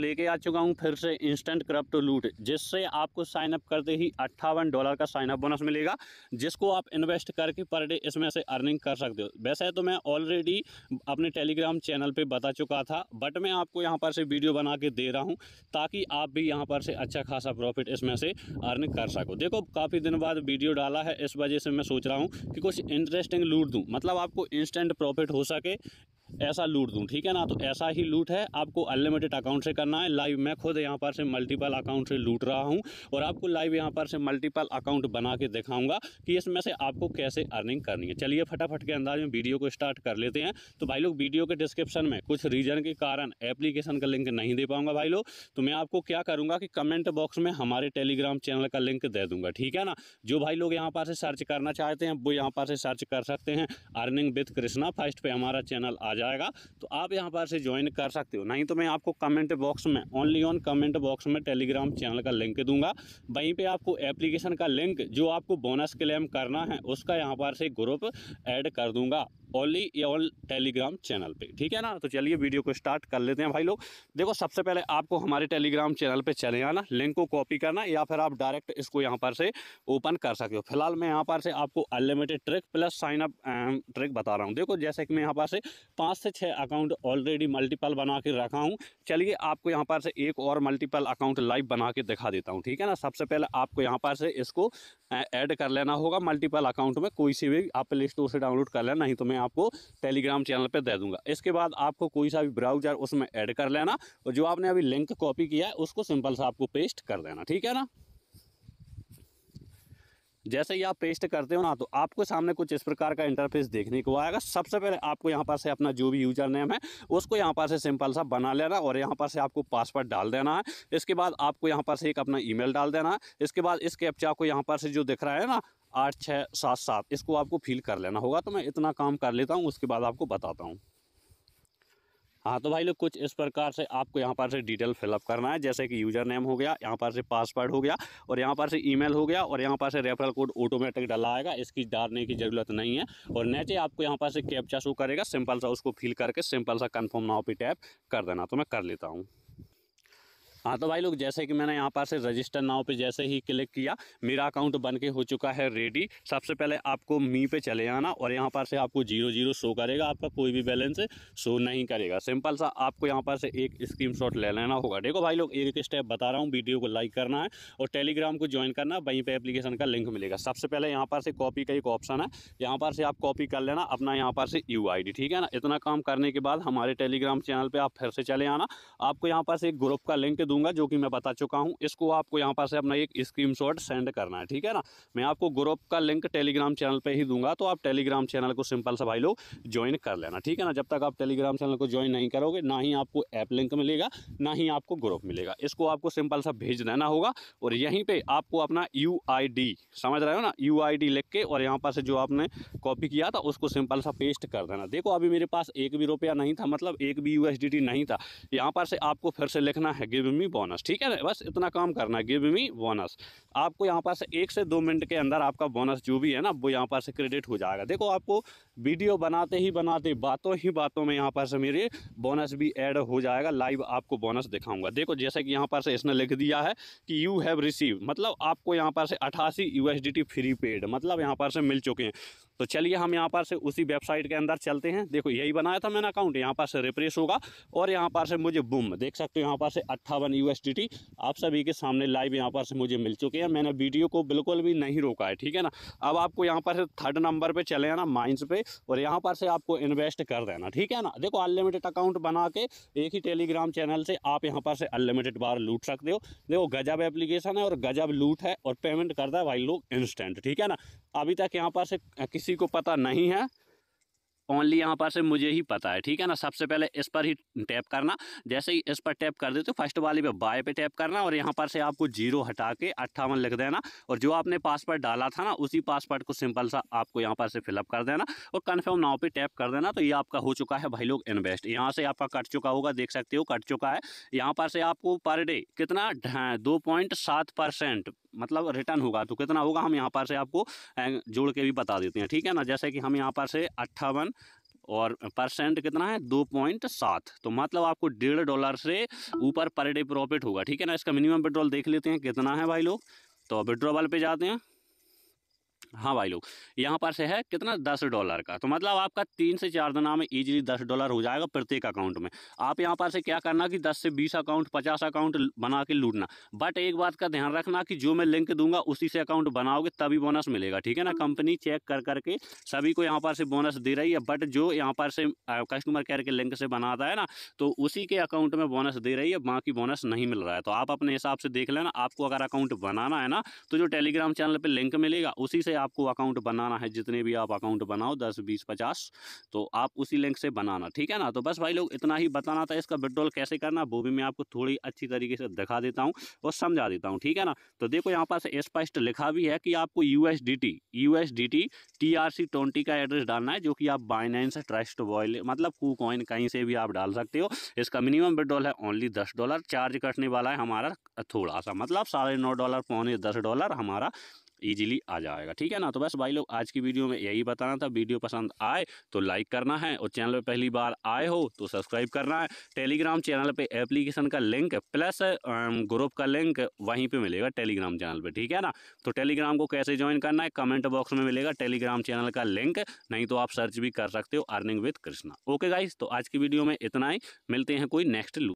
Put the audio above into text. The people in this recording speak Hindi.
लेके आ चुका हूँ फिर से इंस्टेंट क्रप्टो लूट जिससे आपको साइनअप करते ही अट्ठावन डॉलर का साइनअप बोनस मिलेगा जिसको आप इन्वेस्ट करके पर डे इसमें से अर्निंग कर सकते हो वैसे तो मैं ऑलरेडी अपने टेलीग्राम चैनल पर बता चुका था बट मैं आपको यहाँ पर से वीडियो बना के दे रहा हूँ ताकि आप भी यहाँ पर से अच्छा खासा प्रॉफिट इसमें से अर्न कर सको देखो काफ़ी दिन बाद वीडियो डाला है इस वजह से मैं सोच रहा हूँ कि कुछ इंटरेस्टिंग लूट दूँ मतलब आपको इंस्टेंट प्रॉफिट हो सके ऐसा लूट दूँ ठीक है ना तो ऐसा ही लूट है आपको अनलिमिटेड अकाउंट से करना है लाइव मैं खुद यहाँ पर से मल्टीपल अकाउंट से लूट रहा हूँ और आपको लाइव यहाँ पर से मल्टीपल अकाउंट बना के दिखाऊंगा कि इसमें से आपको कैसे अर्निंग करनी है चलिए फटाफट के अंदाज में वीडियो को स्टार्ट कर लेते हैं तो भाई लोग वीडियो के डिस्क्रिप्शन में कुछ रीजन के कारण एप्लीकेशन का लिंक नहीं दे पाऊंगा भाई लोग तो मैं आपको क्या करूँगा कि कमेंट बॉक्स में हमारे टेलीग्राम चैनल का लिंक दे दूंगा ठीक है ना जो भाई लोग यहाँ पर से सर्च करना चाहते हैं वो यहाँ पर से सर्च कर सकते हैं अर्निंग विथ कृष्णा फर्स्ट पे हमारा चैनल आ जाए जाएगा तो आप यहाँ पर से ज्वाइन कर सकते हो नहीं तो मैं आपको कमेंट बॉक्स में ओनली ऑन कमेंट बॉक्स में टेलीग्राम चैनल का लिंक दूंगा वहीं पे आपको एप्लीकेशन का लिंक जो आपको बोनस क्लेम करना है उसका यहाँ पर से ग्रुप ऐड कर दूंगा ओनली ऑल टेलीग्राम चैनल पे ठीक है ना तो चलिए वीडियो को स्टार्ट कर लेते हैं भाई लोग देखो सबसे पहले आपको हमारे टेलीग्राम चैनल पे चले आना लिंक को कॉपी करना या फिर आप डायरेक्ट इसको यहाँ पर से ओपन कर सकते हो फिलहाल मैं यहाँ पर से आपको unlimited trick plus sign up trick बता रहा हूँ देखो जैसे कि मैं यहाँ पर से पाँच से छः अकाउंट ऑलरेडी मल्टीपल बना के रखा हूँ चलिए आपको यहाँ पर से एक और मल्टीपल अकाउंट लाइव बना के दिखा देता हूँ ठीक है ना सबसे पहले आपको यहाँ पर से इसको ऐड कर लेना होगा मल्टीपल अकाउंट में कोई से भी आप प्ले स्टोर से डाउनलोड कर लेना नहीं तो मैं आपको टेलीग्राम चैनल पर दे दूंगा इसके बाद आपको कोई सा भी ब्राउजर उसमें ऐड कर लेना और जो आपने अभी लिंक कॉपी किया है उसको सिंपल सा आपको पेस्ट कर देना ठीक है ना जैसे ही आप पेस्ट करते हो ना तो आपको सामने कुछ इस प्रकार का इंटरफेस देखने को आएगा सबसे पहले आपको यहाँ पर से अपना जो भी यूजर नेम है उसको यहाँ पर से सिंपल सा बना लेना और यहाँ पर से आपको पासवर्ड डाल देना है इसके बाद आपको यहाँ पर से एक अपना ईमेल डाल देना है इसके बाद इस कैप्चा को यहाँ पर से जो दिख रहा है ना आठ छः सात सात इसको आपको फिल कर लेना होगा तो मैं इतना काम कर लेता हूँ उसके बाद आपको बताता हूँ हाँ तो भाई लोग कुछ इस प्रकार से आपको यहाँ पर से डिटेल फिलअप करना है जैसे कि यूज़र नेम हो गया यहाँ पर से पासवर्ड हो गया और यहाँ पर से ईमेल हो गया और यहाँ पर से रेफरल कोड ऑटोमेटिक डाला आएगा इसकी डालने की ज़रूरत नहीं है और नीचे आपको यहाँ पर से कैप्चा शो करेगा सिंपल सा उसको फिल करके सिंपल सा कन्फर्म नाव पे टैप कर देना तो मैं कर लेता हूँ हाँ तो भाई लोग जैसे कि मैंने यहाँ पर से रजिस्टर नाव पे जैसे ही क्लिक किया मेरा अकाउंट बन के हो चुका है रेडी सबसे पहले आपको मी पे चले आना और यहाँ पर से आपको जीरो जीरो शो करेगा आपका कोई भी बैलेंस शो नहीं करेगा सिंपल सा आपको यहाँ पर से एक स्क्रीन ले लेना होगा देखो भाई लोग एक स्टेप बता रहा हूँ वीडियो को लाइक करना है और टेलीग्राम को ज्वाइन करना वहीं पर एप्लीकेशन का लिंक मिलेगा सबसे पहले यहाँ पर से कॉपी का एक ऑप्शन है यहाँ पर से आप कॉपी कर लेना अपना यहाँ पर से यू ठीक है ना इतना काम करने के बाद हमारे टेलीग्राम चैनल पर आप फिर से चले आना आपको यहाँ पर से एक ग्रुप का लिंक दूंगा जो कि मैं बता चुका हूँ इसको आपको यहाँ पर से अपना एक स्क्रीनशॉट सेंड करना है ठीक है ना मैं आपको ग्रुप का लिंक टेलीग्राम चैनल पर ही दूंगा तो आप टेलीग्राम चैनल को सिंपल से भाई लोग ज्वाइन कर लेना ठीक है ना जब तक आप टेलीग्राम चैनल को ज्वाइन नहीं करोगे ना ही आपको ऐप लिंक मिलेगा ना ही आपको ग्रुप मिलेगा इसको आपको सिंपल सा भेज देना होगा और यहीं पर आपको अपना यू समझ रहे हो ना यू लिख के और यहाँ पर से जो आपने कॉपी किया था उसको सिंपल सा पेस्ट कर देना देखो अभी मेरे पास एक भी रुपया नहीं था मतलब एक भी यू नहीं था यहाँ पर से आपको फिर से लिखना है गिव मी मी बोनस ठीक है बस इतना काम करना है गिव मी बोनस आपको यहाँ पर एक से दो मिनट के अंदर आपका बोनस जो भी है ना वो यहाँ पर से क्रेडिट हो जाएगा देखो आपको वीडियो बनाते ही बनाते बातों ही बातों में यहाँ पर से मेरे बोनस भी ऐड हो जाएगा लाइव आपको बोनस दिखाऊंगा देखो जैसे कि यहाँ पर से इसने लिख दिया है कि यू हैव रिसीव मतलब आपको यहाँ पर से अठासी यू फ्री पेड मतलब यहाँ पर से मिल चुके हैं तो चलिए हम यहाँ पर से उसी वेबसाइट के अंदर चलते हैं देखो यही बनाया था मैंने अकाउंट यहाँ पर से रिप्रेस होगा और यहाँ पर से मुझे बुम देख सकते हो यहाँ पर से अट्ठावन थाउजेंड यू आप सभी के सामने लाइव यहाँ पर से मुझे मिल चुके हैं मैंने वीडियो को बिल्कुल भी नहीं रोका है ठीक है ना अब आपको यहाँ पर थर्ड नंबर पर चले आना माइंस पे और यहाँ पर से आपको इन्वेस्ट कर देना ठीक है ना देखो अनलिमिटेड अकाउंट बना के एक ही टेलीग्राम चैनल से आप यहाँ पर से अनलिमिटेड बार लूट सकते हो देखो गजब एप्लीकेशन है और गजब लूट है और पेमेंट करता है भाई लोग इंस्टेंट ठीक है ना अभी तक यहाँ पर से किसी को पता नहीं है ओनली यहाँ पर से मुझे ही पता है ठीक है ना सबसे पहले इस पर ही टैप करना जैसे ही इस पर टैप कर देते हो फर्स्ट वाली पे बाय पे टैप करना और यहाँ पर से आपको जीरो हटा के अट्ठावन लिख देना और जो आपने पासवर्ड डाला था ना उसी पासवर्ड को सिंपल सा आपको यहाँ पर से फिलअप कर देना और कन्फर्म नाव पर टैप कर देना तो ये आपका हो चुका है भाई लोग इन्वेस्ट यहाँ से आपका कट चुका होगा देख सकते हो कट चुका है यहाँ पर से आपको पर डे कितना दो पॉइंट सात परसेंट मतलब रिटर्न होगा तो कितना होगा हम यहाँ पर से आपको जोड़ के भी बता देते हैं ठीक है ना जैसे कि हम यहाँ पर से अट्ठावन और परसेंट कितना है दो पॉइंट सात तो मतलब आपको डेढ़ डॉलर से ऊपर पर डे प्रॉफिट होगा ठीक है ना इसका मिनिमम विड्रॉल देख लेते हैं कितना है भाई लोग तो विड्रॉवल पे जाते हैं हाँ भाई लोग यहाँ पर से है कितना दस डॉलर का तो मतलब आपका तीन से चार दिन में इजीली दस डॉलर हो जाएगा प्रत्येक अकाउंट में आप यहाँ पर से क्या करना कि दस से बीस अकाउंट पचास अकाउंट बना के लूटना बट एक बात का ध्यान रखना कि जो मैं लिंक दूंगा उसी से अकाउंट बनाओगे तभी बोनस मिलेगा ठीक है ना कंपनी चेक कर करके सभी को यहाँ पर से बोनस दे रही है बट जो यहाँ पर से कस्टमर केयर के लिंक से बनाता है ना तो उसी के अकाउंट में बोनस दे रही है बाकी बोनस नहीं मिल रहा है तो आप अपने हिसाब से देख लेना आपको अगर अकाउंट बनाना है ना तो जो टेलीग्राम चैनल पर लिंक मिलेगा उसी से आपको अकाउंट बनाना है जितने भी आप अकाउंट बनाओ दस बीस पचास तो आप उसी लिंक से बनाना ठीक है ना तो बस भाई लोग इतना ही बताना था इसका विड्रॉल कैसे करना वो भी मैं आपको थोड़ी अच्छी तरीके से दिखा देता हूँ और समझा देता हूँ ठीक है ना तो देखो यहाँ पास स्पष्ट लिखा भी है कि आपको U S D T U S D T T R C twenty का एड्रेस डालना है जो कि आप बाइनेंस ट्रस्ट वॉयल मतलब कू कॉइन कहीं से भी आप डाल सकते हो इसका मिनिमम विड्रॉल है ओनली दस डॉलर चार्ज कटने वाला है हमारा थोड़ा सा मतलब साढ़े नौ डॉलर पौने दस डॉलर हमारा ईजिली आ जाएगा ठीक है ना तो बस भाई लोग आज की वीडियो में यही बताना था वीडियो पसंद आए तो लाइक करना है और चैनल पर पहली बार आए हो तो सब्सक्राइब करना है टेलीग्राम चैनल पर एप्लीकेशन का लिंक प्लस ग्रुप का लिंक वहीं पर मिलेगा टेलीग्राम चैनल पर ठीक है ना तो टेलीग्राम को कैसे ज्वाइन करना है कमेंट बॉक्स में मिलेगा टेलीग्राम चैनल का लिंक नहीं तो आप सर्च भी कर सकते हो earning with Krishna okay guys तो आज की वीडियो में इतना ही मिलते हैं कोई नेक्स्ट लू